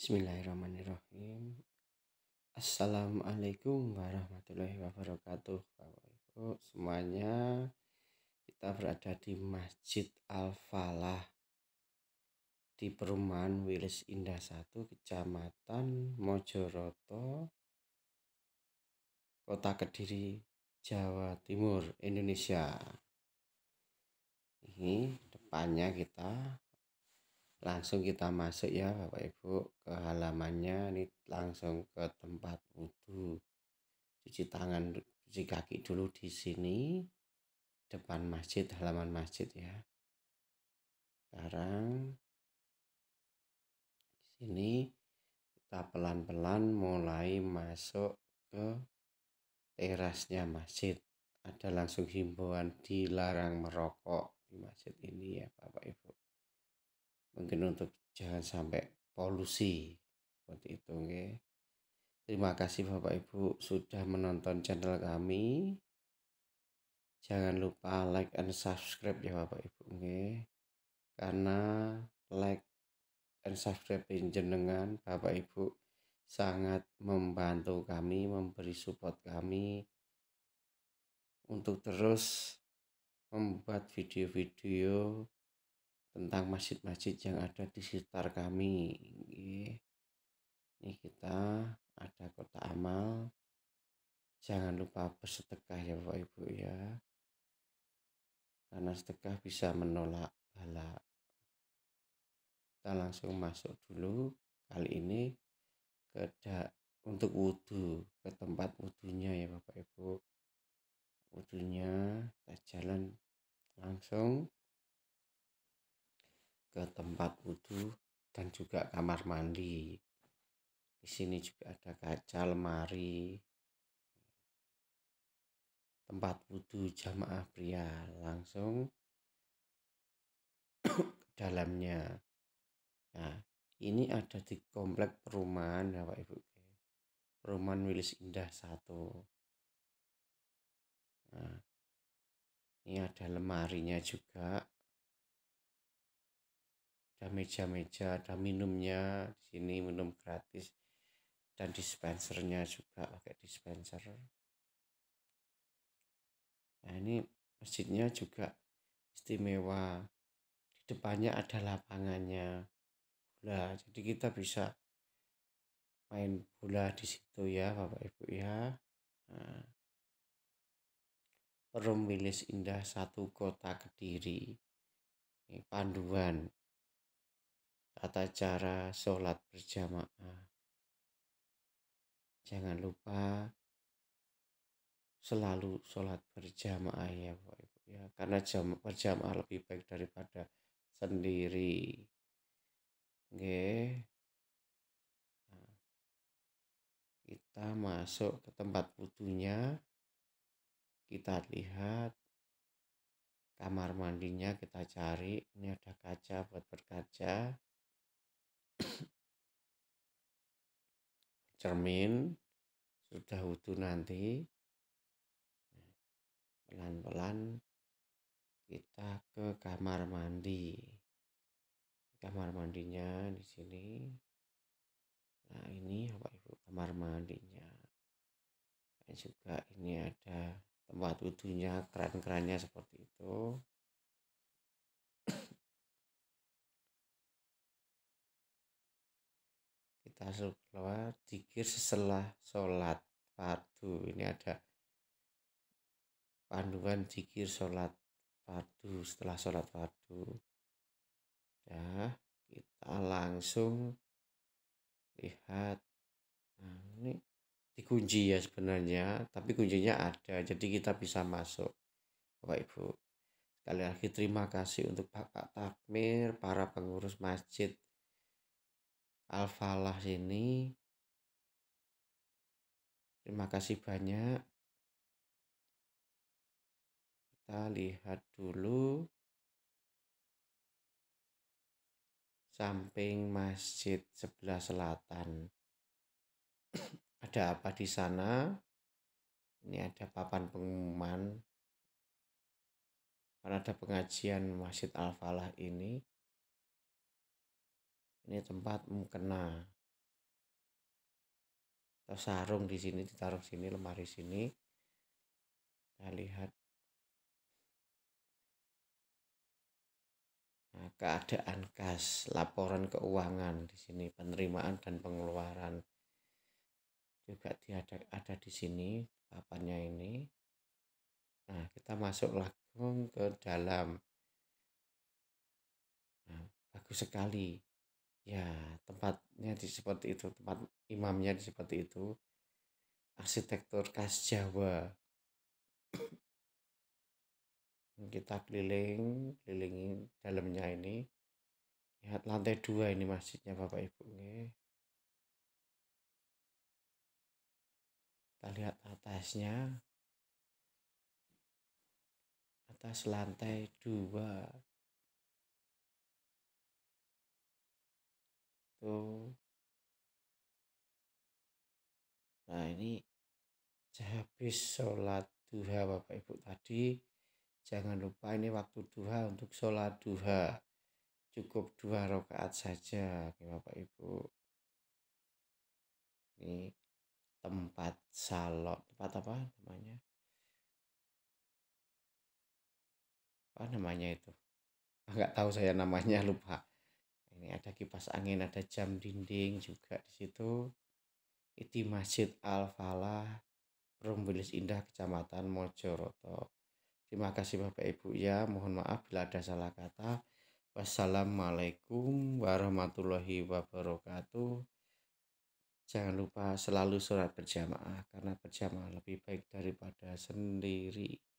Bismillahirrahmanirrahim. Assalamualaikum warahmatullahi wabarakatuh, Bapak Ibu semuanya. Kita berada di Masjid Al-Falah di perumahan Wilis Indah 1, Kecamatan Mojoroto, Kota Kediri, Jawa Timur, Indonesia. Ini depannya kita langsung kita masuk ya Bapak Ibu ke halamannya ini langsung ke tempat wudhu cuci tangan cuci kaki dulu di sini depan masjid halaman masjid ya sekarang di sini kita pelan-pelan mulai masuk ke terasnya masjid ada langsung himbauan dilarang merokok di masjid ini ya Bapak Ibu mungkin untuk jangan sampai polusi seperti itu oke terima kasih bapak ibu sudah menonton channel kami jangan lupa like and subscribe ya bapak ibu oke karena like and subscribe jenengan bapak ibu sangat membantu kami memberi support kami untuk terus membuat video-video tentang masjid-masjid yang ada di sekitar kami. Ini kita ada kota amal. Jangan lupa bersedekah ya Bapak Ibu ya. Karena sedekah bisa menolak bala. Kita langsung masuk dulu kali ini ke da untuk wudhu ke tempat wudhunya ya Bapak Ibu wudhunya kita jalan langsung ke tempat wudhu dan juga kamar mandi. Di sini juga ada kaca lemari. Tempat wudhu jamaah pria langsung ke dalamnya. Nah, ini ada di komplek perumahan Bapak Ibu. Perumahan Wilis Indah 1. Nah, ini ada lemarinya juga ada meja-meja ada minumnya di sini minum gratis dan dispensernya juga pakai dispenser nah ini masjidnya juga istimewa di depannya ada lapangannya bola jadi kita bisa main bola di situ ya bapak ibu ya nah. Perum Indah Satu Kota Kediri. Ini panduan tata cara sholat berjamaah. Jangan lupa selalu sholat berjamaah ya Bapak Ibu ya karena jam berjamaah lebih baik daripada sendiri. Oke. Nah, kita masuk ke tempat wudhunya. Kita lihat kamar mandinya kita cari. Ini ada kaca buat berkaca. cermin sudah utuh nanti pelan-pelan kita ke kamar mandi kamar mandinya di sini nah ini apa ibu kamar mandinya dan juga ini ada tempat wudhunya keran kerannya seperti itu masuk keluar dikir setelah sholat fardu ini ada panduan dikir sholat fardu setelah sholat fardu ya kita langsung lihat nah, ini dikunci ya sebenarnya tapi kuncinya ada jadi kita bisa masuk bapak ibu sekali lagi terima kasih untuk Bapak Takmir, para pengurus masjid Alfalah falah sini. Terima kasih banyak. Kita lihat dulu. Samping masjid sebelah selatan. ada apa di sana? Ini ada papan pengumuman. Karena ada pengajian Masjid Al-Falah ini ini tempat mukena atau sarung di sini ditaruh sini lemari sini kita lihat nah, keadaan kas laporan keuangan di sini penerimaan dan pengeluaran juga ada ada di sini papannya ini nah kita masuk langsung ke dalam nah, bagus sekali ya tempatnya di seperti itu tempat imamnya di seperti itu arsitektur khas Jawa hmm, kita keliling kelilingi dalamnya ini lihat lantai dua ini masjidnya bapak ibu ini kita lihat atasnya atas lantai dua gitu nah ini habis sholat duha bapak ibu tadi jangan lupa ini waktu duha untuk sholat duha cukup dua rakaat saja bapak ibu ini tempat salon tempat apa namanya apa namanya itu nggak tahu saya namanya lupa ini ada kipas angin ada jam dinding juga di situ di Masjid Al Falah Rumbilis Indah Kecamatan Mojoroto terima kasih Bapak Ibu ya mohon maaf bila ada salah kata wassalamualaikum warahmatullahi wabarakatuh jangan lupa selalu surat berjamaah karena berjamaah lebih baik daripada sendiri